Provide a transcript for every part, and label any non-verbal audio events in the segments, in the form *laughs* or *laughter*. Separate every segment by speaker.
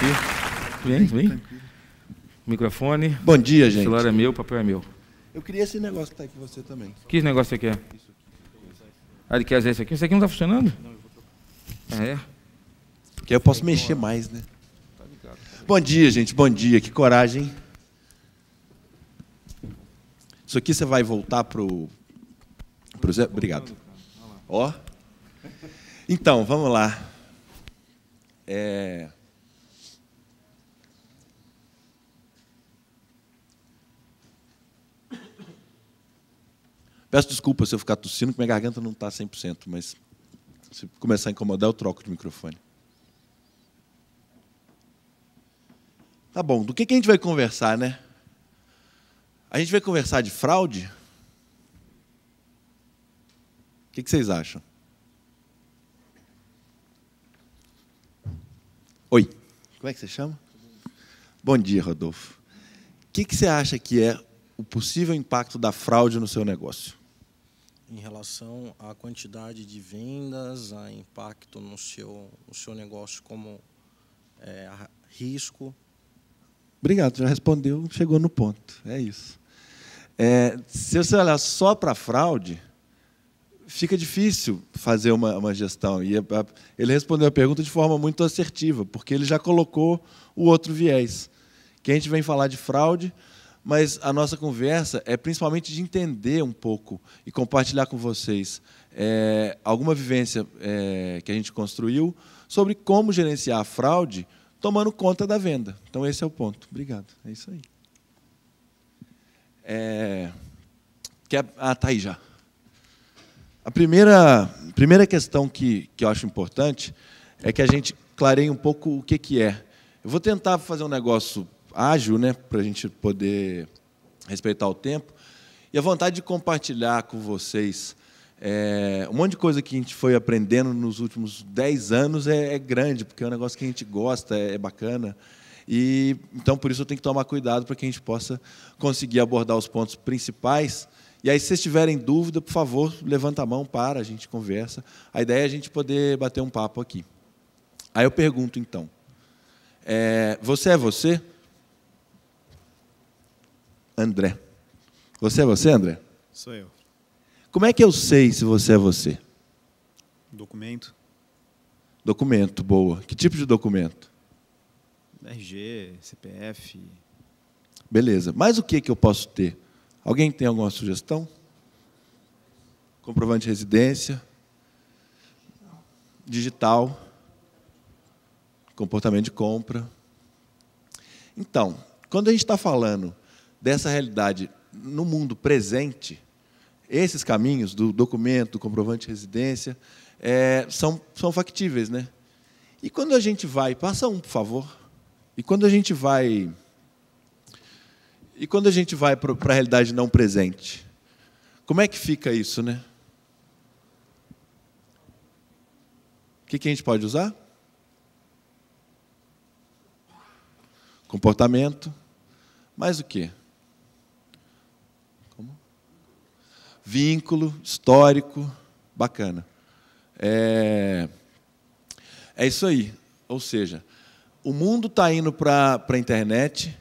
Speaker 1: aqui. Tudo bem? Tudo bem? Microfone. Bom dia, gente. O celular é meu, o papel é meu.
Speaker 2: Eu queria esse negócio que está aqui com você também.
Speaker 1: Que negócio você quer? Isso aqui. É? Ah, ele quer esse aqui? Isso aqui não está funcionando? Não, eu vou
Speaker 2: trocar. é? Porque eu posso mexer mais, né? tá ligado. Bom dia, gente. Bom dia. Que coragem. Isso aqui você vai voltar para o... Pro Zé... Obrigado. Ó. Então, vamos lá. É... Peço desculpa se eu ficar tossindo, que minha garganta não está 100%, mas se começar a incomodar, eu troco de microfone. Tá bom, do que, que a gente vai conversar, né? A gente vai conversar de fraude? O que, que vocês acham? Oi, como é que você chama? Bom dia, Rodolfo. O que, que você acha que é o possível impacto da fraude no seu negócio? em relação à quantidade de vendas, a impacto no seu, no seu negócio como é, risco? Obrigado, já respondeu, chegou no ponto. É isso. É, se você olhar só para fraude, fica difícil fazer uma, uma gestão. E é, é, ele respondeu a pergunta de forma muito assertiva, porque ele já colocou o outro viés. Que a gente vem falar de fraude, mas a nossa conversa é principalmente de entender um pouco e compartilhar com vocês é, alguma vivência é, que a gente construiu sobre como gerenciar a fraude tomando conta da venda. Então, esse é o ponto. Obrigado. É isso aí. É... Quer... Ah, está aí já. A primeira, primeira questão que, que eu acho importante é que a gente clareie um pouco o que, que é. Eu vou tentar fazer um negócio ágil, né, para a gente poder respeitar o tempo. E a vontade de compartilhar com vocês é, um monte de coisa que a gente foi aprendendo nos últimos 10 anos é, é, grande, porque é um negócio que a gente gosta, é, é bacana. E então por isso eu tenho que tomar cuidado para que a gente possa conseguir abordar os pontos principais. E aí, se vocês tiverem dúvida, por favor, levanta a mão, para, a gente conversa. A ideia é a gente poder bater um papo aqui. Aí eu pergunto então: é, você é você? André. Você é você, André? Sou eu. Como é que eu sei se você é você? Documento. Documento, boa. Que tipo de documento?
Speaker 1: RG, CPF.
Speaker 2: Beleza. Mas o que, que eu posso ter? Alguém tem alguma sugestão? Comprovante de residência? Digital? Comportamento de compra? Então, quando a gente está falando dessa realidade no mundo presente, esses caminhos do documento, do comprovante de residência, é, são, são factíveis. Né? E quando a gente vai, passa um, por favor. E quando a gente vai. E quando a gente vai para a realidade não presente? Como é que fica isso, né? O que, que a gente pode usar? Comportamento. Mais o quê? vínculo histórico, bacana. É, é isso aí. Ou seja, o mundo está indo para a internet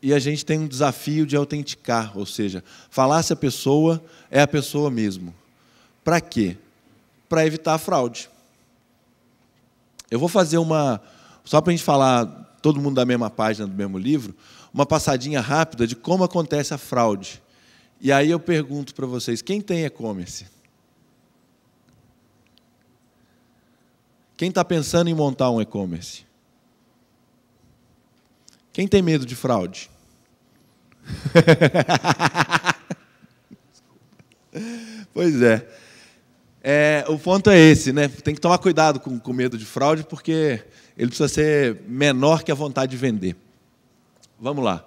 Speaker 2: e a gente tem um desafio de autenticar, ou seja, falar se a pessoa é a pessoa mesmo. Para quê? Para evitar a fraude. Eu vou fazer uma, só para a gente falar todo mundo da mesma página do mesmo livro, uma passadinha rápida de como acontece a fraude. E aí eu pergunto para vocês: quem tem e-commerce? Quem está pensando em montar um e-commerce? Quem tem medo de fraude? *laughs* pois é. é. O ponto é esse, né? Tem que tomar cuidado com, com medo de fraude, porque ele precisa ser menor que a vontade de vender. Vamos lá.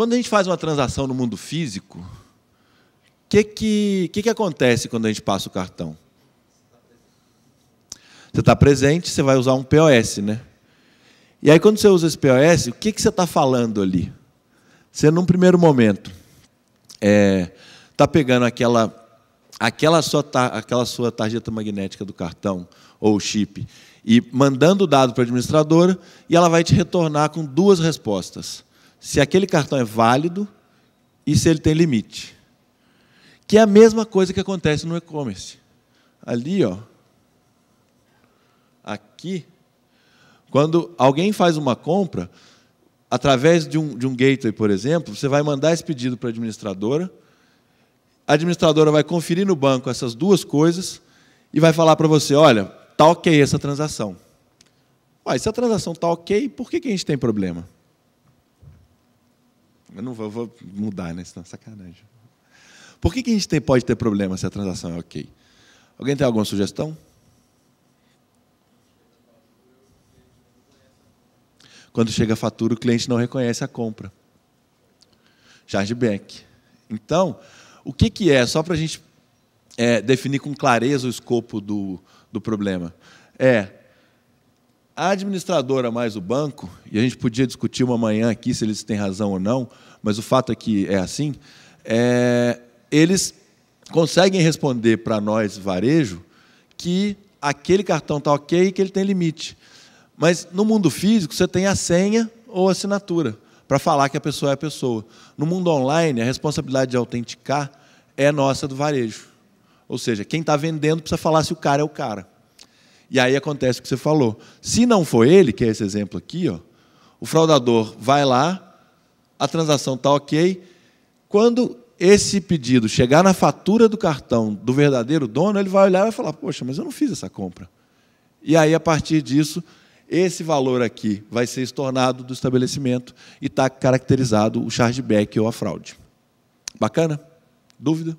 Speaker 2: Quando a gente faz uma transação no mundo físico, o que, que, que, que acontece quando a gente passa o cartão? Você está presente, você vai usar um POS, né? E aí, quando você usa esse POS, o que, que você está falando ali? Você, num primeiro momento, está é, tá pegando aquela, aquela, sua, aquela sua tarjeta magnética do cartão ou chip e mandando o dado para a administradora e ela vai te retornar com duas respostas se aquele cartão é válido e se ele tem limite. Que é a mesma coisa que acontece no e-commerce. Ali, ó, aqui, quando alguém faz uma compra, através de um, de um gateway, por exemplo, você vai mandar esse pedido para a administradora, a administradora vai conferir no banco essas duas coisas e vai falar para você, olha, está ok essa transação. Mas se a transação está ok, por que, que a gente tem problema? Eu não vou, vou mudar, né? Senão, sacanagem. Por que, que a gente tem, pode ter problema se a transação é ok? Alguém tem alguma sugestão? Quando chega a fatura, o cliente não reconhece a compra. Chargeback. Então, o que, que é? Só para a gente é, definir com clareza o escopo do, do problema. É a administradora mais o banco, e a gente podia discutir uma manhã aqui se eles têm razão ou não, mas o fato é que é assim, é, eles conseguem responder para nós, varejo, que aquele cartão está ok e que ele tem limite. Mas no mundo físico, você tem a senha ou a assinatura para falar que a pessoa é a pessoa. No mundo online, a responsabilidade de autenticar é nossa do varejo. Ou seja, quem está vendendo precisa falar se o cara é o cara. E aí acontece o que você falou. Se não for ele, que é esse exemplo aqui, ó, o fraudador vai lá, a transação está ok. Quando esse pedido chegar na fatura do cartão do verdadeiro dono, ele vai olhar e vai falar: Poxa, mas eu não fiz essa compra. E aí, a partir disso, esse valor aqui vai ser estornado do estabelecimento e está caracterizado o chargeback ou a fraude. Bacana? Dúvida?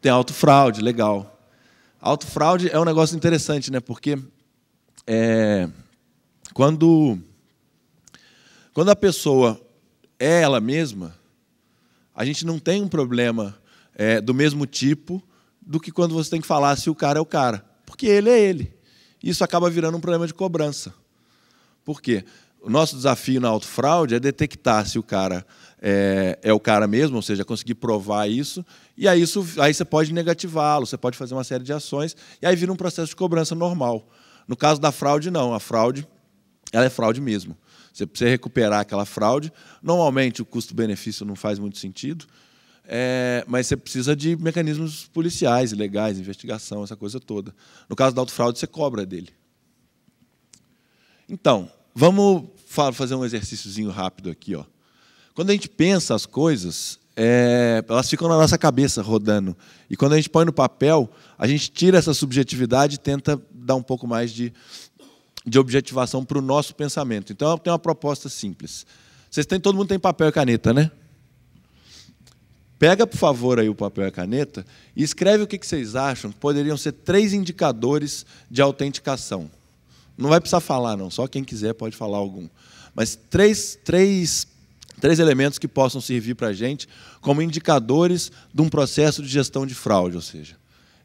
Speaker 2: Tem autofraude, legal. Autofraude é um negócio interessante, né? Porque é, quando, quando a pessoa é ela mesma, a gente não tem um problema é, do mesmo tipo do que quando você tem que falar se o cara é o cara. Porque ele é ele. Isso acaba virando um problema de cobrança. Por quê? O nosso desafio na autofraude é detectar se o cara é, é, o cara mesmo, ou seja, conseguir provar isso, e aí, isso, aí você pode negativá-lo, você pode fazer uma série de ações, e aí vira um processo de cobrança normal. No caso da fraude, não. A fraude, ela é fraude mesmo. Você precisa recuperar aquela fraude. Normalmente, o custo-benefício não faz muito sentido, é, mas você precisa de mecanismos policiais, legais, investigação, essa coisa toda. No caso da autofraude, você cobra dele. Então, Vamos fazer um exercíciozinho rápido aqui. Ó. Quando a gente pensa as coisas, é, elas ficam na nossa cabeça rodando. E quando a gente põe no papel, a gente tira essa subjetividade e tenta dar um pouco mais de, de objetivação para o nosso pensamento. Então, eu tenho uma proposta simples. Vocês têm, todo mundo tem papel e caneta, né? Pega, por favor, aí o papel e a caneta e escreve o que vocês acham que poderiam ser três indicadores de autenticação. Não vai precisar falar, não. Só quem quiser pode falar algum. Mas três, três, três elementos que possam servir para a gente como indicadores de um processo de gestão de fraude. Ou seja,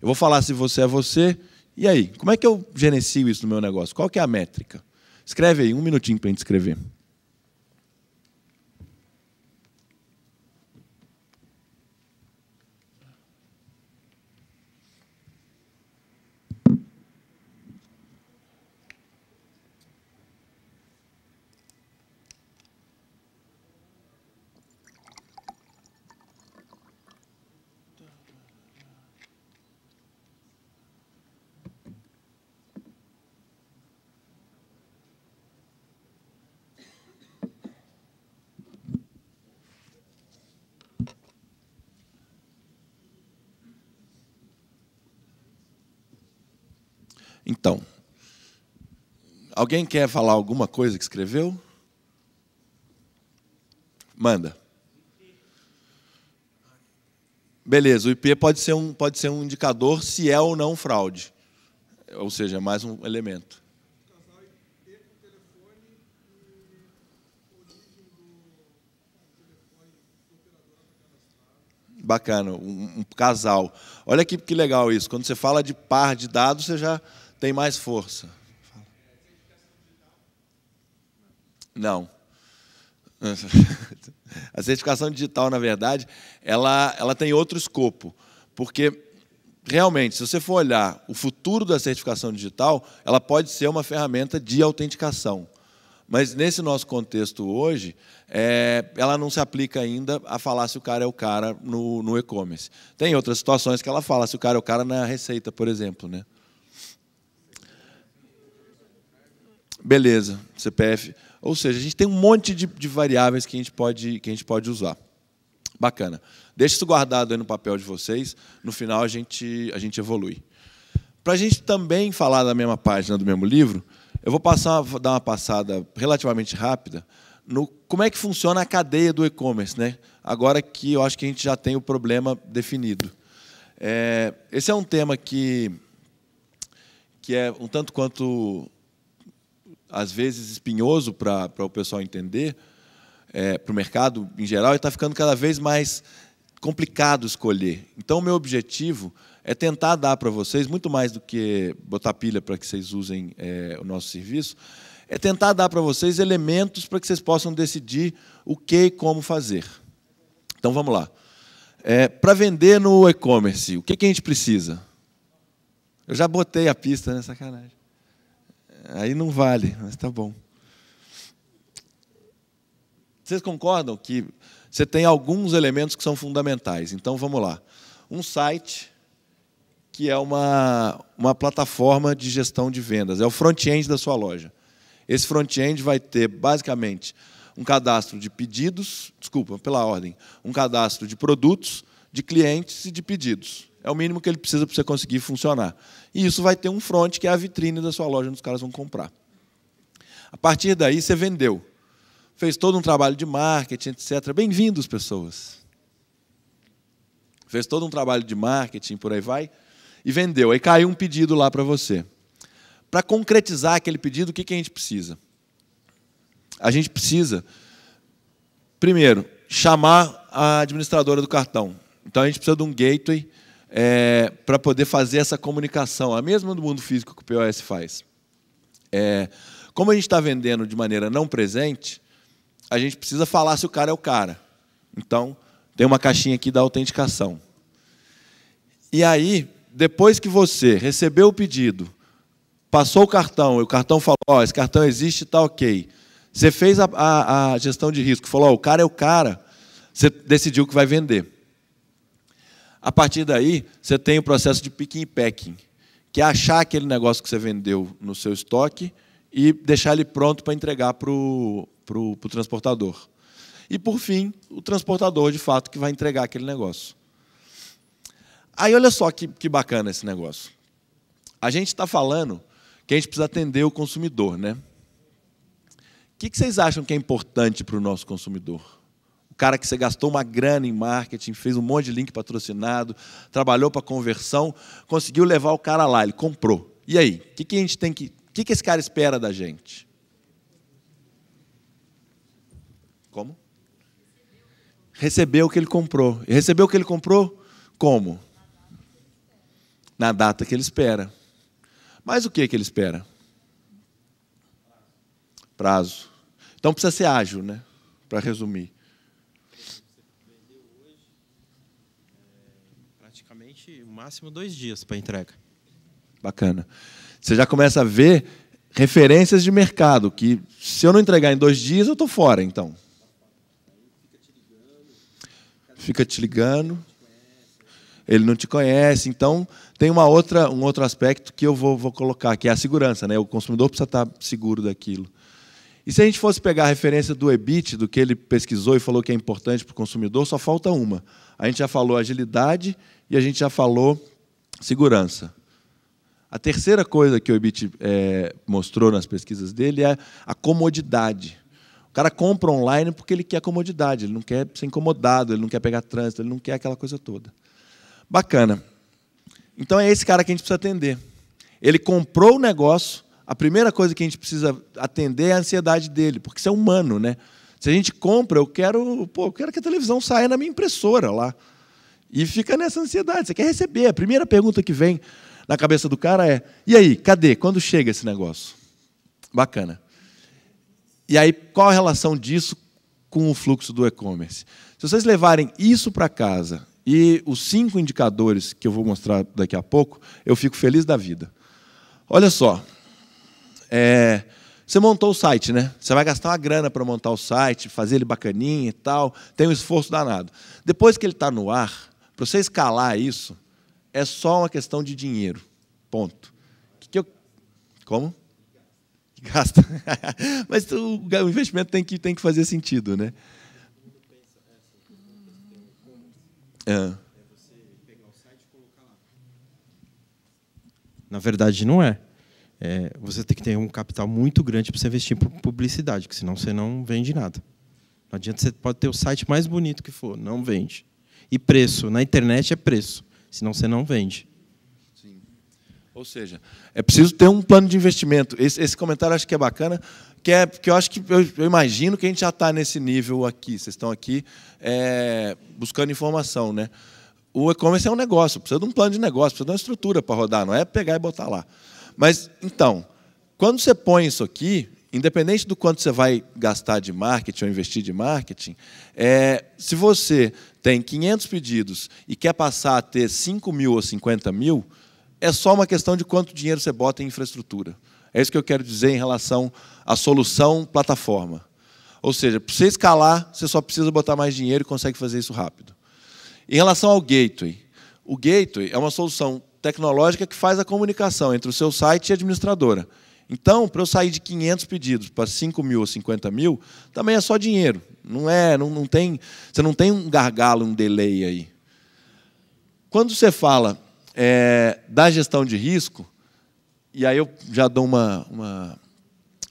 Speaker 2: eu vou falar se você é você. E aí, como é que eu gerencio isso no meu negócio? Qual que é a métrica? Escreve aí, um minutinho para a gente escrever. Alguém quer falar alguma coisa que escreveu? Manda. Beleza, o IP pode ser um, pode ser um indicador se é ou não fraude. Ou seja, é mais um elemento. Bacana, um, um casal. Olha que, que legal isso. Quando você fala de par de dados, você já tem mais força. Não. *laughs* A certificação digital, na verdade, ela, ela tem outro escopo, porque realmente, se você for olhar o futuro da certificação digital, ela pode ser uma ferramenta de autenticação. Mas nesse nosso contexto hoje, é, ela não se aplica ainda a falar se o cara é o cara no, no e-commerce. Tem outras situações que ela fala se o cara é o cara na receita, por exemplo. Né? Beleza, CPF. Ou seja, a gente tem um monte de, de variáveis que a, gente pode, que a gente pode usar. Bacana. Deixa isso guardado aí no papel de vocês. No final a gente, a gente evolui. Para a gente também falar da mesma página do mesmo livro, eu vou passar, vou dar uma passada relativamente rápida no como é que funciona a cadeia do e-commerce, né? Agora que eu acho que a gente já tem o problema definido. É, esse é um tema que que é um tanto quanto às vezes espinhoso para o pessoal entender, é, para o mercado em geral, e está ficando cada vez mais complicado escolher. Então, o meu objetivo é tentar dar para vocês, muito mais do que botar pilha para que vocês usem é, o nosso serviço, é tentar dar para vocês elementos para que vocês possam decidir o que e como fazer. Então, vamos lá. É, para vender no e-commerce, o que, que a gente precisa? Eu já botei a pista, né? Sacanagem. Aí não vale, mas tá bom. Vocês concordam que você tem alguns elementos que são fundamentais? Então vamos lá. Um site, que é uma, uma plataforma de gestão de vendas, é o front-end da sua loja. Esse front-end vai ter basicamente um cadastro de pedidos, desculpa, pela ordem, um cadastro de produtos, de clientes e de pedidos. É o mínimo que ele precisa para você conseguir funcionar. E isso vai ter um front, que é a vitrine da sua loja onde os caras vão comprar. A partir daí, você vendeu. Fez todo um trabalho de marketing, etc. Bem-vindos, pessoas. Fez todo um trabalho de marketing, por aí vai, e vendeu. Aí caiu um pedido lá para você. Para concretizar aquele pedido, o que, que a gente precisa? A gente precisa, primeiro, chamar a administradora do cartão. Então a gente precisa de um gateway é, para poder fazer essa comunicação, a mesma do mundo físico que o POS faz. É, como a gente está vendendo de maneira não presente, a gente precisa falar se o cara é o cara. Então, tem uma caixinha aqui da autenticação. E aí, depois que você recebeu o pedido, passou o cartão, e o cartão falou, ó, oh, esse cartão existe, está ok. Você fez a, a, a, gestão de risco, falou, oh, o cara é o cara, você decidiu que vai vender. A partir daí, você tem o processo de picking e packing, que é achar aquele negócio que você vendeu no seu estoque e deixar ele pronto para entregar para o, para o, para o transportador. E, por fim, o transportador, de fato, que vai entregar aquele negócio. Aí, olha só que, que bacana esse negócio. A gente está falando que a gente precisa atender o consumidor, né? O que, que vocês acham que é importante para o nosso consumidor? O cara que você gastou uma grana em marketing, fez um monte de link patrocinado, trabalhou para conversão, conseguiu levar o cara lá, ele comprou. E aí? O que, que a gente tem que. O que, que esse cara espera da gente? Como? Recebeu o que ele comprou. E recebeu o que ele comprou? Como? Na data que ele espera. Mas o que, que ele espera? Prazo. Então precisa ser ágil, né? Para resumir. máximo dois dias para entrega. Bacana. Você já começa a ver referências de mercado, que se eu não entregar em dois dias, eu estou fora, então. Fica te ligando. Ele não te conhece. Então, tem uma outra, um outro aspecto que eu vou, vou colocar, que é a segurança. Né? O consumidor precisa estar tá seguro daquilo. E se a gente fosse pegar a referência do EBIT, do que ele pesquisou e falou que é importante para o consumidor, só falta uma. A gente já falou agilidade e a gente já falou segurança. A terceira coisa que o Ebit é, mostrou nas pesquisas dele é a comodidade. O cara compra online porque ele quer comodidade, ele não quer ser incomodado, ele não quer pegar trânsito, ele não quer aquela coisa toda. Bacana. Então é esse cara que a gente precisa atender. Ele comprou o negócio, a primeira coisa que a gente precisa atender é a ansiedade dele, porque isso é humano, né? Se a gente compra, eu quero, pô, eu quero que a televisão saia na minha impressora lá. E fica nessa ansiedade, você quer receber. A primeira pergunta que vem na cabeça do cara é: "E aí, cadê? Quando chega esse negócio?" Bacana. E aí, qual a relação disso com o fluxo do e-commerce? Se vocês levarem isso para casa e os cinco indicadores que eu vou mostrar daqui a pouco, eu fico feliz da vida. Olha só, é, você montou o site, né? Você vai gastar uma grana para montar o site, fazer ele bacaninha e tal. Tem um esforço danado. Depois que ele está no ar, para você escalar isso, é só uma questão de dinheiro. Ponto. Que que eu... Como? Gasta. *laughs* Mas o investimento tem que, tem que fazer sentido, né? É. Na verdade, não é é, você tem que ter um capital muito grande para você investir em publicidade, que senão você não vende nada. Não adianta você pode ter o site mais bonito que for, não vende. E preço, na internet é preço, senão você não vende. Sim. Ou seja, é preciso ter um plano de investimento. Esse, esse comentário acho que é bacana, que é porque eu acho que eu, eu imagino que a gente já está nesse nível aqui. Vocês estão aqui é, buscando informação, né? O e-commerce é um negócio, precisa de um plano de negócio, precisa de uma estrutura para rodar, não é pegar e botar lá. Mas então, quando você põe isso aqui, independente do quanto você vai gastar de marketing ou investir de marketing, é, se você tem 500 pedidos e quer passar a ter 5 mil ou 50 mil, é só uma questão de quanto dinheiro você bota em infraestrutura. É isso que eu quero dizer em relação à solução plataforma. Ou seja, para você escalar, você só precisa botar mais dinheiro e consegue fazer isso rápido. Em relação ao gateway, o gateway é uma solução tecnológica que faz a comunicação entre o seu site e a administradora. Então, para eu sair de 500 pedidos para 5 mil ou 50 mil, também é só dinheiro. Não é, não, não tem, você não tem um gargalo, um delay aí. Quando você fala é, da gestão de risco, e aí eu já dou uma, uma,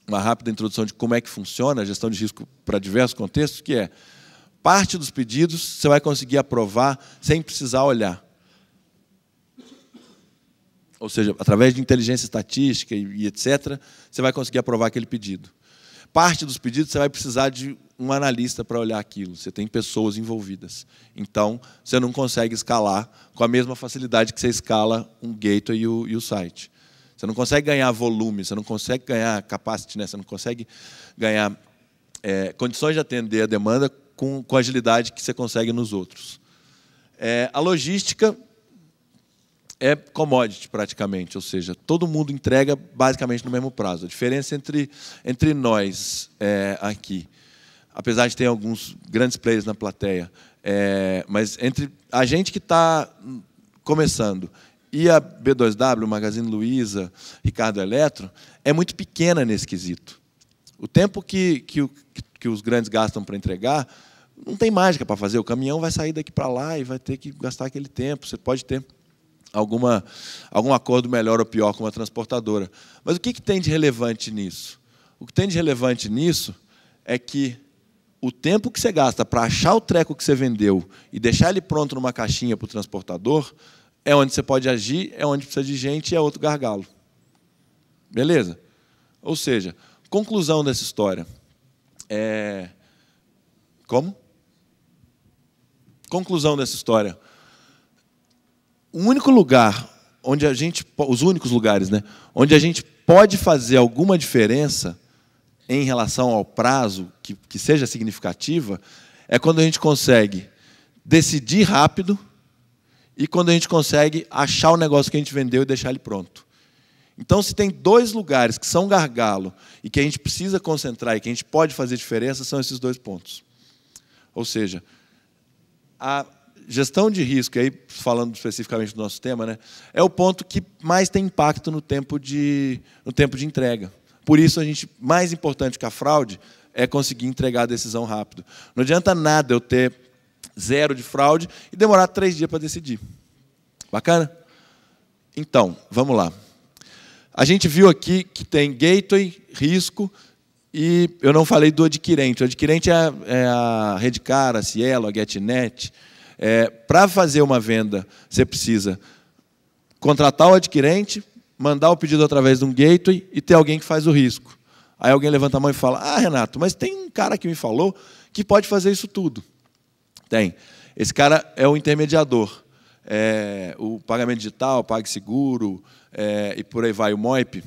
Speaker 2: uma rápida introdução de como é que funciona a gestão de risco para diversos contextos, que é parte dos pedidos você vai conseguir aprovar sem precisar olhar ou seja, através de inteligência estatística e, etc., você vai conseguir aprovar aquele pedido. Parte dos pedidos você vai precisar de um analista para olhar aquilo, você tem pessoas envolvidas. Então, você não consegue escalar com a mesma facilidade que você escala um gateway e o, e o site. Você não consegue ganhar volume, você não consegue ganhar capacity, né? você não consegue ganhar é, condições de atender a demanda com, com agilidade que você consegue nos outros. É, a logística é commodity praticamente, ou seja, todo mundo entrega basicamente no mesmo prazo. A diferença entre, entre nós é, aqui, apesar de ter alguns grandes players na plateia, é, mas entre a gente que está começando e a B2W, Magazine Luiza, Ricardo Eletro, é muito pequena nesse quesito. O tempo que, que, que os grandes gastam para entregar não tem mágica para fazer. O caminhão vai sair daqui para lá e vai ter que gastar aquele tempo. Você pode ter alguma, algum acordo melhor ou pior com uma transportadora. Mas o que, que tem de relevante nisso? O que tem de relevante nisso é que o tempo que você gasta para achar o treco que você vendeu e deixar ele pronto numa caixinha para o transportador é onde você pode agir, é onde precisa de gente e é outro gargalo. Beleza? Ou seja, conclusão dessa história. É... Como? Conclusão dessa história o único lugar onde a gente, os únicos lugares, né, onde a gente pode fazer alguma diferença em relação ao prazo que, que seja significativa é quando a gente consegue decidir rápido e quando a gente consegue achar o negócio que a gente vendeu e deixar ele pronto. Então, se tem dois lugares que são gargalo e que a gente precisa concentrar e que a gente pode fazer diferença, são esses dois pontos. Ou seja, a, gestão de risco, aí falando especificamente do nosso tema, né, é o ponto que mais tem impacto no tempo de, no tempo de entrega. Por isso, a gente mais importante que a fraude é conseguir entregar a decisão rápido. Não adianta nada eu ter zero de fraude e demorar três dias para decidir. Bacana? Então, vamos lá. A gente viu aqui que tem gateway, risco, e eu não falei do adquirente. O adquirente é a, é a Redcar, a Cielo, a GetNet, é, Para fazer uma venda, você precisa contratar o adquirente, mandar o pedido através de um gateway e ter alguém que faz o risco. Aí alguém levanta a mão e fala: Ah, Renato, mas tem um cara que me falou que pode fazer isso tudo. Tem. Esse cara é o intermediador. É, o pagamento digital, o PagSeguro é, e por aí vai. O Moip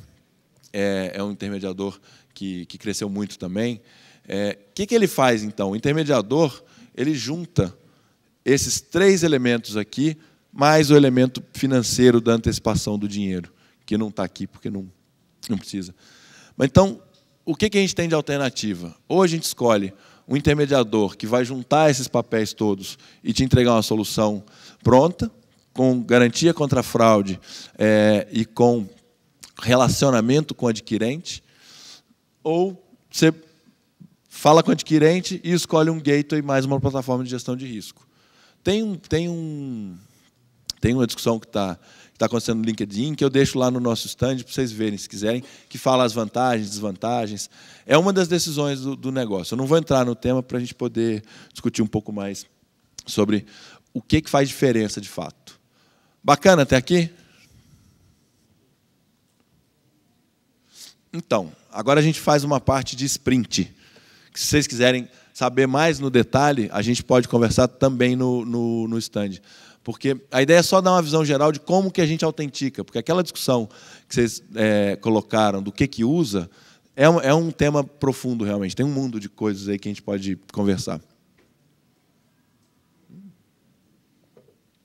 Speaker 2: é, é um intermediador que, que, cresceu muito também. O é, que, que ele faz, então? O intermediador ele junta esses três elementos aqui, mais o elemento financeiro da antecipação do dinheiro, que não está aqui porque não, não precisa. Mas então, o que, a gente tem de alternativa? Ou a gente escolhe um intermediador que vai juntar esses papéis todos e te entregar uma solução pronta, com garantia contra fraude é, e com relacionamento com o adquirente, ou você fala com o adquirente e escolhe um gateway mais uma plataforma de gestão de risco. Tem, um, tem, um, tem uma discussão que está tá acontecendo no LinkedIn, que eu deixo lá no nosso stand para vocês verem, se quiserem, que fala as vantagens, desvantagens. É uma das decisões do, do negócio. Eu não vou entrar no tema para a gente poder discutir um pouco mais sobre o que, que faz diferença de fato. Bacana até aqui? Então, agora a gente faz uma parte de sprint. Que se vocês quiserem saber mais no detalhe, a gente pode conversar também no, no, no stand. Porque a ideia é só dar uma visão geral de como que a gente autentica. Porque aquela discussão que vocês é, colocaram do que, que usa é um, é um tema profundo, realmente. Tem um mundo de coisas aí que a gente pode conversar.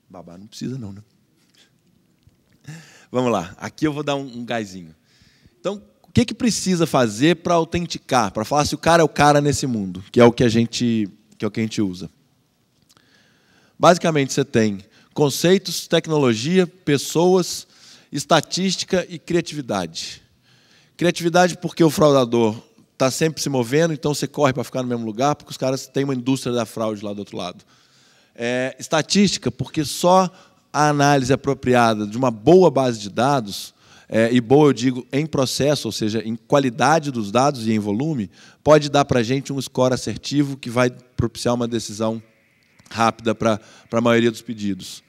Speaker 2: Babá não precisa, não, né? Vamos lá. Aqui eu vou dar um, um gásinho. Então, que, que precisa fazer para autenticar, para falar se o cara é o cara nesse mundo, que é o que a gente, que é o que a gente usa? Basicamente, você tem conceitos, tecnologia, pessoas, estatística e criatividade. Criatividade porque o fraudador está sempre se movendo, então você corre para ficar no mesmo lugar, porque os caras têm uma indústria da fraude lá do outro lado. É, estatística, porque só a análise apropriada de uma boa base de dados é, e boa eu digo em processo, ou seja, em qualidade dos dados e em volume, pode dar para a gente um score assertivo que vai propiciar uma decisão rápida para a maioria dos pedidos.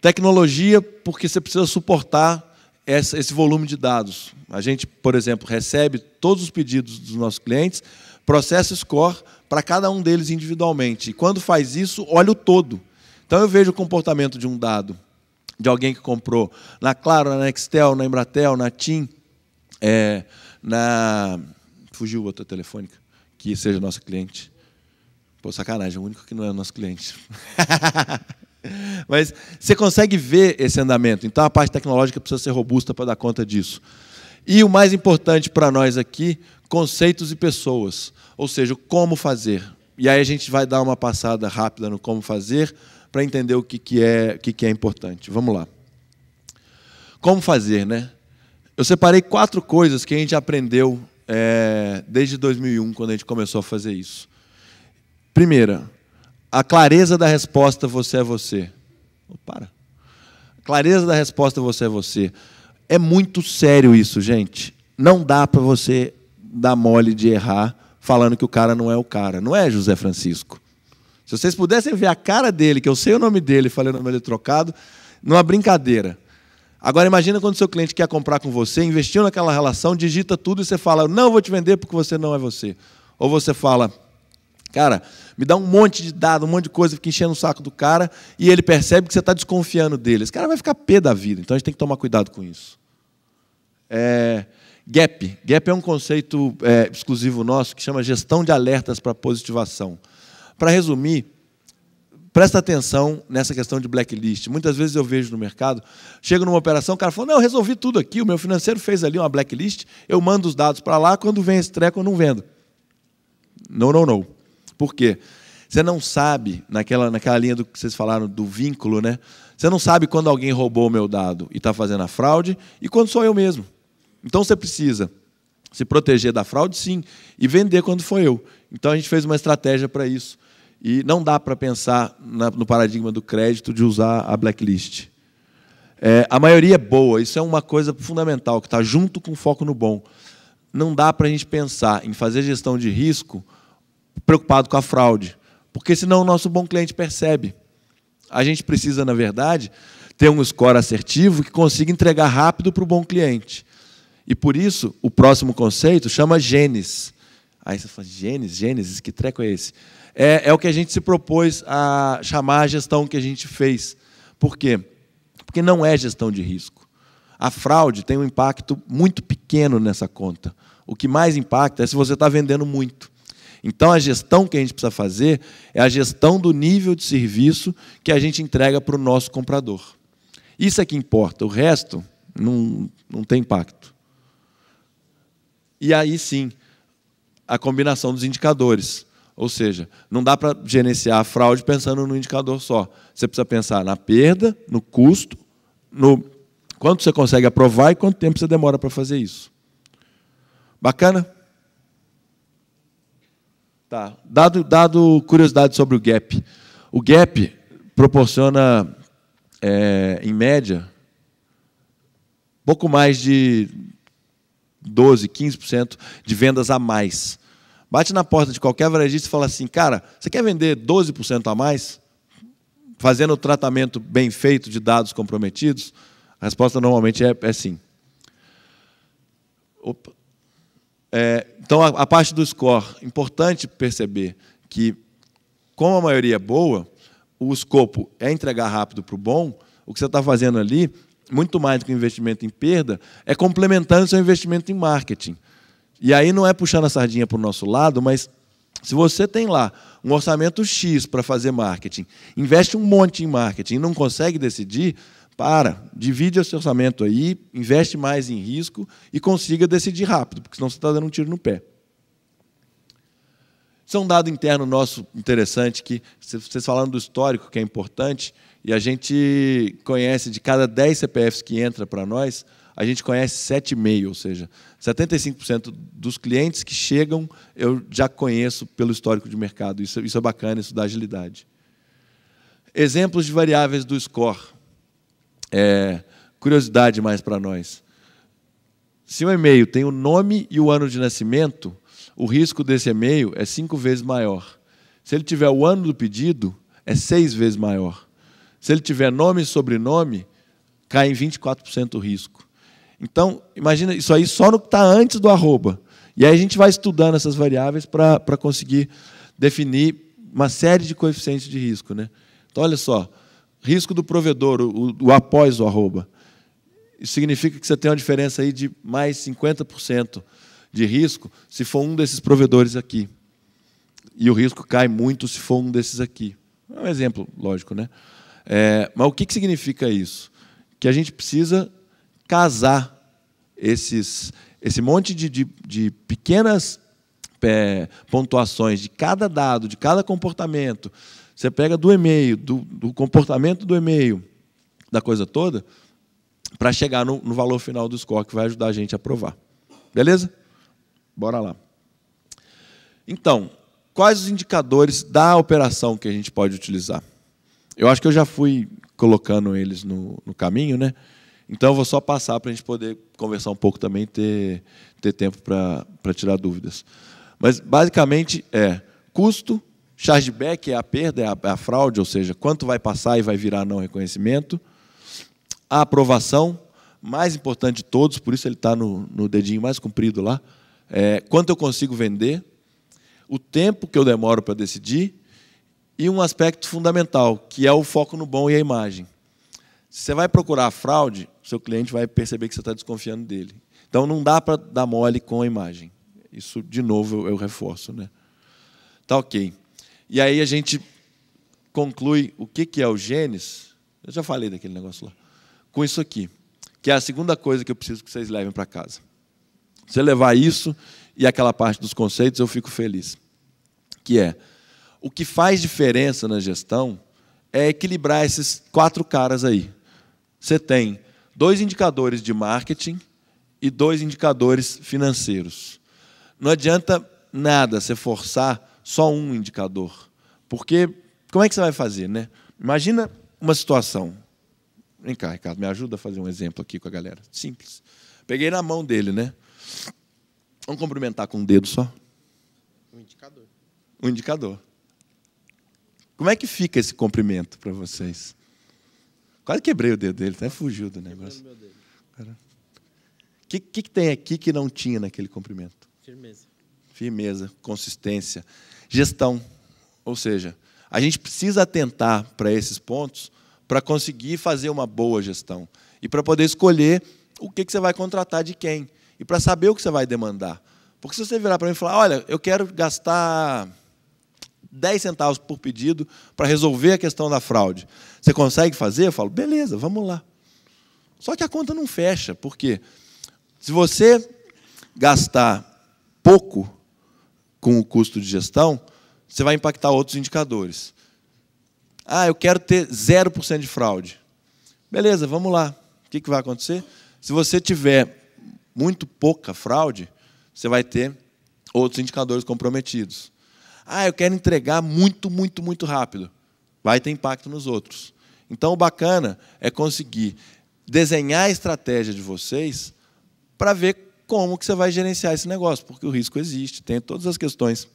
Speaker 2: Tecnologia, porque você precisa suportar essa, esse volume de dados. A gente, por exemplo, recebe todos os pedidos dos nossos clientes, processa score para cada um deles individualmente. E quando faz isso, olha o todo. Então eu vejo o comportamento de um dado de alguém que comprou. Na Claro, na Nextel, na Embratel, na TIM, é, na. Fugiu outra telefônica, que seja nosso cliente. Pô, sacanagem, o único que não é nosso cliente. *laughs* Mas você consegue ver esse andamento. Então a parte tecnológica precisa ser robusta para dar conta disso. E o mais importante para nós aqui, conceitos e pessoas. Ou seja, como fazer. E aí a gente vai dar uma passada rápida no como fazer, para entender o que, que, é, o que, que é importante. Vamos lá. Como fazer, né? Eu separei quatro coisas que a gente aprendeu é, desde 2001, quando a gente começou a fazer isso. Primeira, a clareza da resposta você é você. Oh, para. A clareza da resposta você é você. É muito sério isso, gente. Não dá para você dar mole de errar falando que o cara não é o cara. Não é José Francisco. Se vocês pudessem ver a cara dele, que eu sei o nome dele, falei o nome dele trocado, numa brincadeira. Agora imagina quando seu cliente quer comprar com você, investiu naquela relação, digita tudo e você fala, não vou te vender porque você não é você. Ou você fala, cara, me dá um monte de dado, um monte de coisa, fica enchendo o saco do cara e ele percebe que você está desconfiando dele. Esse cara vai ficar pé da vida, então a gente tem que tomar cuidado com isso. É, gap. Gap é um conceito é, exclusivo nosso que chama gestão de alertas para positivação. Para resumir, presta atenção nessa questão de blacklist. Muitas vezes eu vejo no mercado, chega numa operação, o cara fala: Não, eu resolvi tudo aqui, o meu financeiro fez ali uma blacklist, eu mando os dados para lá, quando vem esse treco eu não vendo. Não, não, não. Por quê? Você não sabe, naquela, naquela linha do que vocês falaram do vínculo, né? Você não sabe quando alguém roubou o meu dado e está fazendo a fraude e quando sou eu mesmo. Então você precisa se proteger da fraude, sim, e vender quando for eu. Então a gente fez uma estratégia para isso. E não dá para pensar na, no paradigma do crédito de usar a blacklist. É, a maioria é boa, isso é uma coisa fundamental, que está junto com o foco no bom. Não dá para a gente pensar em fazer gestão de risco preocupado com a fraude, porque senão o nosso bom cliente percebe. A gente precisa, na verdade, ter um score assertivo que consiga entregar rápido para o bom cliente. E por isso, o próximo conceito chama genes. Aí você fala, genes, genes, que treco é esse? é, é o que a gente se propôs a chamar a gestão que a gente fez. Por quê? Porque não é gestão de risco. A fraude tem um impacto muito pequeno nessa conta. O que mais impacta é se você está vendendo muito. Então, a gestão que a gente precisa fazer é a gestão do nível de serviço que a gente entrega para o nosso comprador. Isso é que importa, o resto não, não tem impacto. E aí sim, a combinação dos indicadores. Ou seja, não dá para gerenciar a fraude pensando num indicador só. Você precisa pensar na perda, no custo, no quanto você consegue aprovar e quanto tempo você demora para fazer isso. Bacana? Tá. Dado, dado curiosidade sobre o gap. O gap proporciona, é, em média, pouco mais de 12, 15% de vendas a mais Bate na porta de qualquer varejista e fala assim: cara, você quer vender 12% a mais? Fazendo o tratamento bem feito de dados comprometidos? A resposta normalmente é, é sim. É, então, a, a parte do score, importante perceber que, como a maioria é boa, o escopo é entregar rápido para o bom, o que você está fazendo ali, muito mais do que investimento em perda, é complementando seu investimento em marketing. E aí não é puxando a sardinha para o nosso lado, mas se você tem lá um orçamento X para fazer marketing, investe um monte em marketing e não consegue decidir, para, divide esse orçamento aí, investe mais em risco e consiga decidir rápido, porque senão você está dando um tiro no pé. Isso é um dado interno nosso interessante, que vocês falando do histórico, que é importante, e a gente conhece de cada 10 CPFs que entra para nós, a gente conhece 7,5%, ou seja, 75% dos clientes que chegam eu já conheço pelo histórico de mercado. Isso, isso é bacana, isso dá agilidade. Exemplos de variáveis do score. É, curiosidade mais para nós. Se o um e-mail tem o nome e o ano de nascimento, o risco desse e-mail é cinco vezes maior. Se ele tiver o ano do pedido, é seis vezes maior. Se ele tiver nome e sobrenome, cai em 24% o risco. Então, imagina isso aí só no que está antes do arroba. E aí a gente vai estudando essas variáveis para conseguir definir uma série de coeficientes de risco. Né? Então, olha só, risco do provedor, o, o após o arroba. Isso significa que você tem uma diferença aí de mais 50% de risco se for um desses provedores aqui. E o risco cai muito se for um desses aqui. É um exemplo, lógico, né? É, mas o que, que significa isso? Que a gente precisa casar esses, esse monte de, de, de pequenas é, pontuações de cada dado, de cada comportamento. Você pega do e-mail, do, do comportamento do e-mail, da coisa toda, para chegar no, no, valor final do score que vai ajudar a gente a provar. Beleza? Bora lá. Então, quais os indicadores da operação que a gente pode utilizar? Eu acho que eu já fui colocando eles no, no caminho, né? Então, eu vou só passar para a gente poder conversar um pouco também e ter, ter tempo para, para tirar dúvidas. Mas, basicamente, é custo, chargeback é a perda, é a, é a fraude, ou seja, quanto vai passar e vai virar não reconhecimento, a aprovação, mais importante de todos, por isso ele está no, no dedinho mais comprido lá, é, quanto eu consigo vender, o tempo que eu demoro para decidir e um aspecto fundamental, que é o foco no bom e a imagem. Se você vai procurar fraude, seu cliente vai perceber que você está desconfiando dele. Então não dá para dar mole com a imagem. Isso, de novo, eu, eu reforço. Né? Tá ok. E aí a gente conclui o que, que é o genes. Eu já falei daquele negócio lá. Com isso aqui, que é a segunda coisa que eu preciso que vocês levem para casa. Se levar isso e aquela parte dos conceitos, eu fico feliz. Que é o que faz diferença na gestão é equilibrar esses quatro caras aí. Você tem dois indicadores de marketing e dois indicadores financeiros. Não adianta nada você forçar só um indicador, porque como é que você vai fazer, né? Imagina uma situação. Vem cá, Ricardo, me ajuda a fazer um exemplo aqui com a galera. Simples. Peguei na mão dele, né? Vamos cumprimentar com um dedo só? Um indicador. Um indicador. Como é que fica esse cumprimento para vocês? Quase quebrei o dedo dele, até fugiu do negócio. O que, que, que tem aqui que não tinha naquele comprimento? Firmeza. Firmeza, consistência, gestão. Ou seja, a gente precisa atentar para esses pontos para conseguir fazer uma boa gestão e para poder escolher o que, que você vai contratar de quem e para saber o que você vai demandar. Porque se você virar para mim e falar, olha, eu quero gastar 10 centavos por pedido para resolver a questão da fraude. Você consegue fazer? Eu falo, beleza, vamos lá. Só que a conta não fecha, porque se você gastar pouco com o custo de gestão, você vai impactar outros indicadores. Ah, eu quero ter 0% de fraude. Beleza, vamos lá. O que, que vai acontecer? Se você tiver muito pouca fraude, você vai ter outros indicadores comprometidos. Ah, eu quero entregar muito, muito, muito rápido. Vai ter impacto nos outros. Então, o bacana é conseguir desenhar a estratégia de vocês para ver como que você vai gerenciar esse negócio, porque o risco existe, tem todas as questões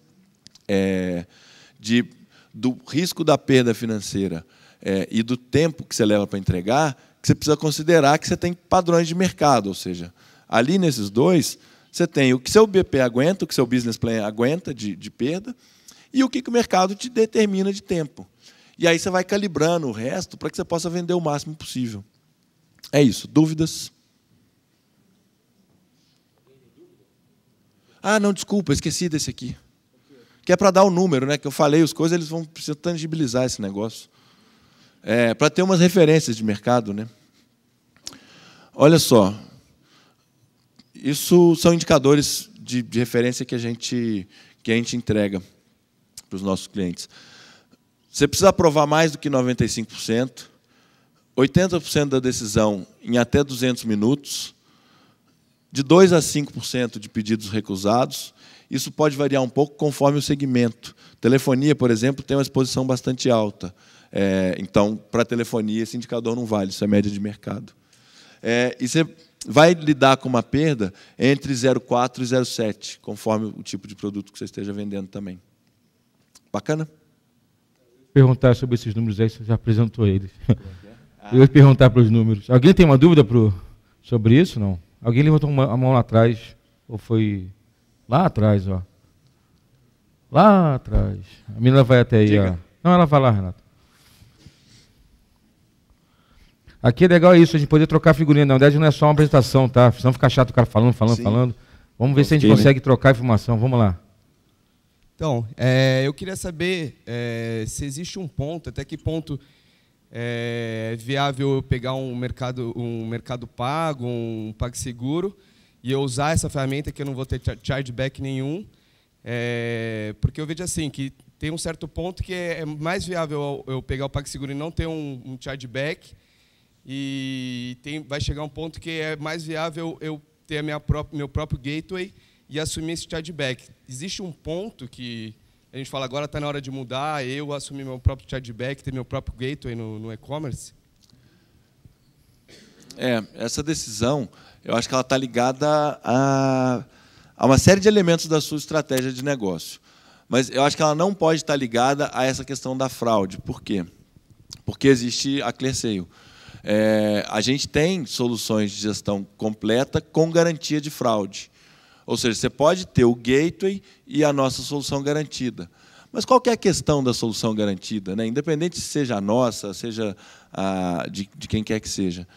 Speaker 2: é, de, do risco da perda financeira é, e do tempo que você leva para entregar, que você precisa considerar que você tem padrões de mercado, ou seja, ali nesses dois, você tem o que seu BP aguenta, o que seu business plan aguenta de, de perda, e o que, que o mercado te determina de tempo. E aí você vai calibrando o resto para que você possa vender o máximo possível. É isso. Dúvidas? Ah, não, desculpa, esqueci desse aqui. Que é para dar o número, né? Que eu falei, as coisas eles vão precisar tangibilizar esse negócio. É, para ter umas referências de mercado, né? Olha só. Isso são indicadores de, de referência que a gente que a gente entrega para os nossos clientes. Você precisa aprovar mais do que 95%, 80% da decisão em até 200 minutos, de 2% a 5% de pedidos recusados. Isso pode variar um pouco conforme o segmento. Telefonia, por exemplo, tem uma exposição bastante alta. É, então, para telefonia, esse indicador não vale, isso é média de mercado. É, e você vai lidar com uma perda entre 0,4 e 0,7, conforme o tipo de produto que você esteja vendendo também. Bacana?
Speaker 1: Perguntar sobre esses números aí, você já apresentou eles. Eu ia perguntar para os números. Alguém tem uma dúvida pro, sobre isso? Não? Alguém levantou uma, a mão lá atrás? Ou foi lá atrás, ó? Lá atrás. A menina vai até aí. Diga. Ó. Não, ela vai lá, Renato. Aqui é legal isso, a gente poder trocar figurinha. Na verdade, não é só uma apresentação, tá? Senão fica chato o cara falando, falando, Sim. falando. Vamos ver se a gente né? consegue trocar informação. Vamos lá. Então, é, eu queria saber é, se existe um ponto, até que ponto é, é viável eu pegar um mercado, um mercado pago, um PagSeguro, e eu usar essa ferramenta que eu não vou ter chargeback nenhum, é, porque eu vejo assim, que tem um certo ponto que é, é mais viável eu pegar o PagSeguro e não ter um, um chargeback, e tem, vai chegar um ponto que é mais viável eu ter minha própria, meu próprio gateway, e assumir esse childback. Existe um ponto que a gente fala agora está na hora de mudar, eu assumir meu próprio childback, ter meu próprio gateway no, no e-commerce?
Speaker 2: É, essa decisão, eu acho que ela está ligada a, a uma série de elementos da sua estratégia de negócio. Mas eu acho que ela não pode estar tá ligada a essa questão da fraude. Por quê? Porque existe a Clerceio. É, a gente tem soluções de gestão completa com garantia de fraude. Ou seja, você pode ter o gateway e a nossa solução garantida. Mas qual é a questão da solução garantida? Né? Independente se seja a nossa, seja a, de, de quem quer que seja.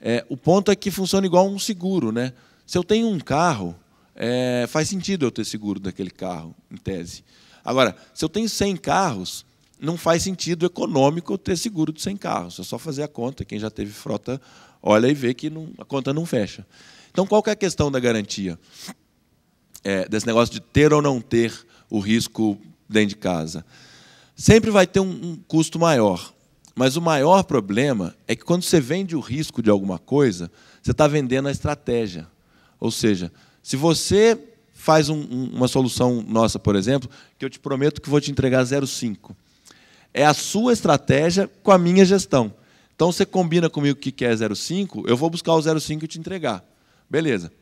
Speaker 2: É, o ponto é que funciona igual um seguro. Né? Se eu tenho um carro, é, faz sentido eu ter seguro daquele carro, em tese. Agora, se eu tenho 100 carros, não faz sentido econômico eu ter seguro de 100 carros. É só fazer a conta. Quem já teve frota olha e vê que não, a conta não fecha. Então, qual é a questão da garantia? é, desse negócio de ter ou não ter o risco dentro de casa. Sempre vai ter um, um custo maior. Mas o maior problema é que quando você vende o risco de alguma coisa, você está vendendo a estratégia. Ou seja, se você faz um, uma solução nossa, por exemplo, que eu te prometo que vou te entregar 0,5. É a sua estratégia com a minha gestão. Então você combina comigo que quer é 0,5, eu vou buscar o 0,5 e te entregar. Beleza.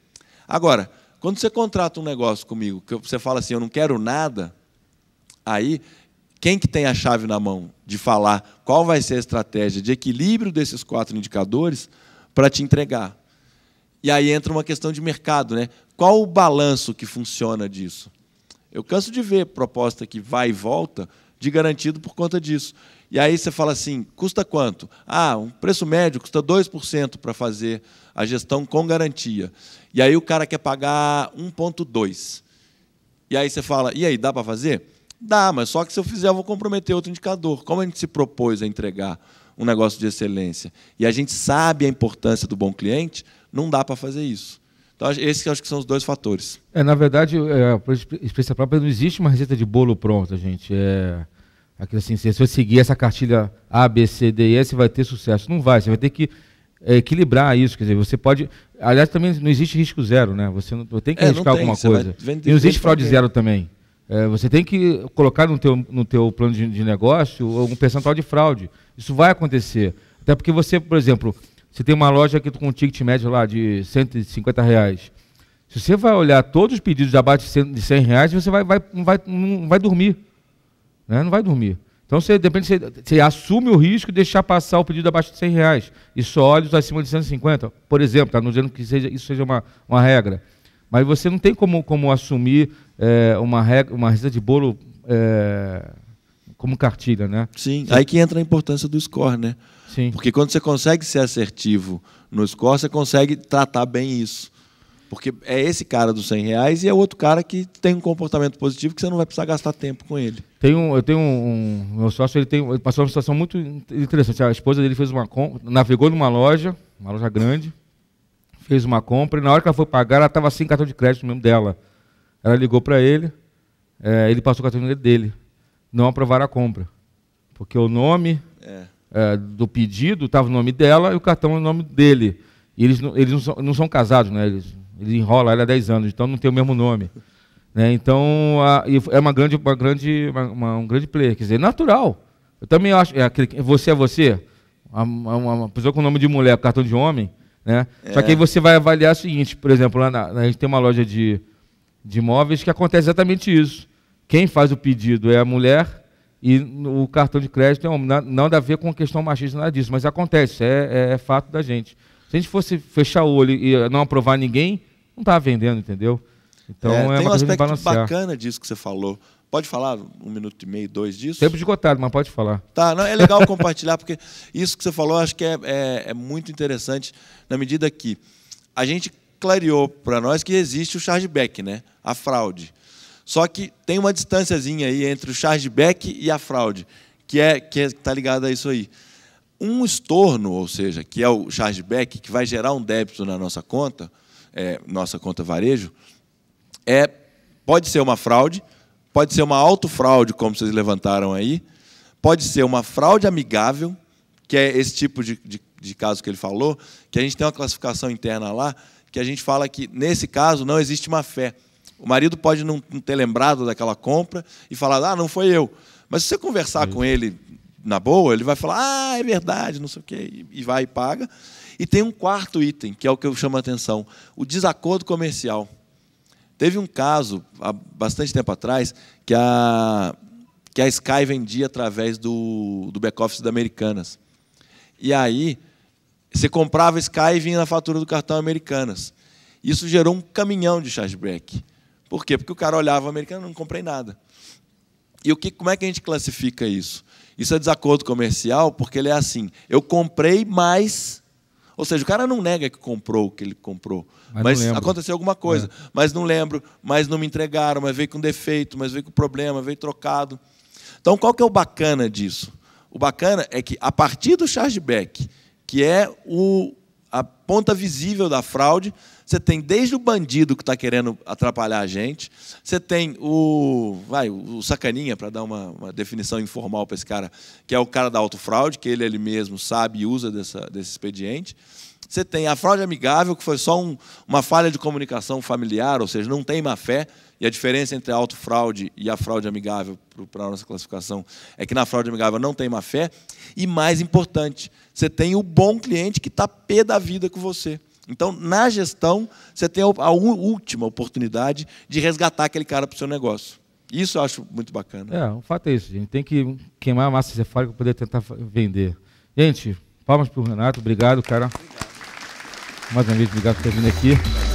Speaker 2: Agora, quando você contrata um negócio comigo, que você fala assim, eu não quero nada, aí quem que tem a chave na mão de falar qual vai ser a estratégia de equilíbrio desses quatro indicadores para te entregar? E aí entra uma questão de mercado, né? Qual o balanço que funciona disso? Eu canso de ver proposta que vai e volta de garantido por conta disso. E aí você fala assim: custa quanto? Ah, um preço médio custa 2% para fazer a gestão com garantia. E aí o cara quer pagar 1,2%. E aí você fala: e aí, dá para fazer? Dá, mas só que se eu fizer, eu vou comprometer outro indicador. Como a gente se propôs a entregar um negócio de excelência e a gente sabe a importância do bom cliente, não dá para fazer isso. Então, esses acho que são os dois fatores.
Speaker 1: É, na verdade, é, experiência própria, não existe uma receita de bolo pronta, gente. É, Aquilo assim, se você seguir essa cartilha A, B, C, D e S, vai ter sucesso. Não vai, você vai ter que é, equilibrar isso. Quer dizer, você pode. Aliás, também não existe risco zero, né? Você não tem que é, arriscar alguma tem, coisa. Vender, não existe fraude zero também. É, você tem que colocar no teu, no teu plano de, de negócio algum percentual de fraude. Isso vai acontecer. Até porque você, por exemplo, você tem uma loja aqui com um ticket médio lá de 150 reais. Se você vai olhar todos os pedidos abaixo de 100 reais, você vai, vai, vai, não vai dormir. Né? Não vai dormir. Então, você, depende, você, você assume o risco de deixar passar o pedido abaixo de 100 reais e só olhos acima de 150, por exemplo. Tá? nos dizendo que seja, isso seja uma, uma regra. Mas você não tem como, como assumir é, uma, regra, uma receita de bolo é, como
Speaker 2: cartilha, né? Sim, você... aí que entra a importância do score, né? Sim. Porque quando você consegue ser assertivo no score, você consegue tratar bem isso. Porque é esse cara dos 100 reais e é outro cara que tem um comportamento positivo que você não vai precisar gastar tempo com ele.
Speaker 1: Tem um, eu tenho um, um meu sócio, ele, tem, ele passou uma situação muito interessante. A esposa dele fez uma compra, navegou numa loja, uma loja grande, fez uma compra e na hora que ela foi pagar, ela estava sem cartão de crédito mesmo dela. Ela ligou para ele, é, ele passou o cartão de crédito dele. Não aprovaram a compra. Porque o nome é. É, do pedido estava o nome dela e o cartão no o nome dele. E eles, eles não, são, não são casados, né? Eles ele enrola ela há 10 anos, então não tem o mesmo nome. Né? Então, a, é uma grande, uma grande, uma, uma, um grande player. Quer dizer, natural. Eu também acho. É aquele, você é você. Uma, uma, pessoa com o nome de mulher, cartão de homem. Né? É. Só que é. aí você vai avaliar o seguinte: por exemplo, lá na, a gente tem uma loja de, de imóveis que acontece exatamente isso. Quem faz o pedido é a mulher e o cartão de crédito é homem. Não, nada a ver com a questão machista, nada disso. Mas acontece, é, é, é fato da gente. Se a gente fosse fechar o olho e não aprovar ninguém, não está vendendo, entendeu? Então é, é tem um aspecto bacana
Speaker 2: disso que você falou. Pode falar um minuto e meio, dois disso? Tempo esgotado,
Speaker 1: mas pode falar.
Speaker 2: Tá, não, é legal compartilhar, porque isso que você falou acho que é, é, é muito interessante, na medida que a gente clareou para nós que existe o chargeback, né? a fraude. Só que tem uma distânciazinha aí entre o chargeback e a fraude, que é que está é, ligada a isso aí. Um estorno, ou seja, que é o chargeback, que vai gerar um débito na nossa conta, é, nossa conta varejo, é, pode ser uma fraude, pode ser uma autofraude, como vocês levantaram aí, pode ser uma fraude amigável, que é esse tipo de, de, de caso que ele falou, que a gente tem uma classificação interna lá, que a gente fala que, nesse caso, não existe má fé. O marido pode não ter lembrado daquela compra e falar, ah, não foi eu. Mas se você conversar é. com uhum. ele na boa, ele vai falar, ah, é verdade, não sei o quê, e vai e paga. E tem um quarto item, que é o que eu chamo a atenção: o desacordo comercial. Teve um caso, há bastante tempo atrás, que a, que a Sky vendia através do, do back-office da Americanas. E aí, você comprava Sky e vinha na fatura do cartão Americanas. Isso gerou um caminhão de chargeback. Por quê? Porque o cara olhava americano não comprei nada. E o que, como é que a gente classifica isso? Isso é desacordo comercial, porque ele é assim: eu comprei mais ou seja, o cara não nega que comprou o que ele comprou. Mas, mas aconteceu alguma coisa. É. Mas não lembro, mas não me entregaram, mas veio com defeito, mas veio com problema, veio trocado. Então, qual que é o bacana disso? O bacana é que, a partir do chargeback, que é o, a ponta visível da fraude. Você tem desde o bandido que está querendo atrapalhar a gente, você tem o, vai, o sacaninha, para dar uma, uma, definição informal para esse cara, que é o cara da autofraude, que ele, ele mesmo sabe e usa dessa, desse expediente. Você tem a fraude amigável, que foi só um, uma falha de comunicação familiar, ou seja, não tem má fé. E a diferença entre a autofraude e a fraude amigável para a nossa classificação é que na fraude amigável não tem má fé. E mais importante, você tem o bom cliente que está pé da vida com você. Então, na gestão, você tem a última oportunidade de resgatar aquele cara para o seu negócio. Isso eu acho muito bacana.
Speaker 1: É, o fato é isso, gente. Tem que queimar a massa cefálica para poder tentar vender. Gente, palmas para o Renato. Obrigado, cara. Obrigado. Mais uma vez, obrigado por ter vindo aqui.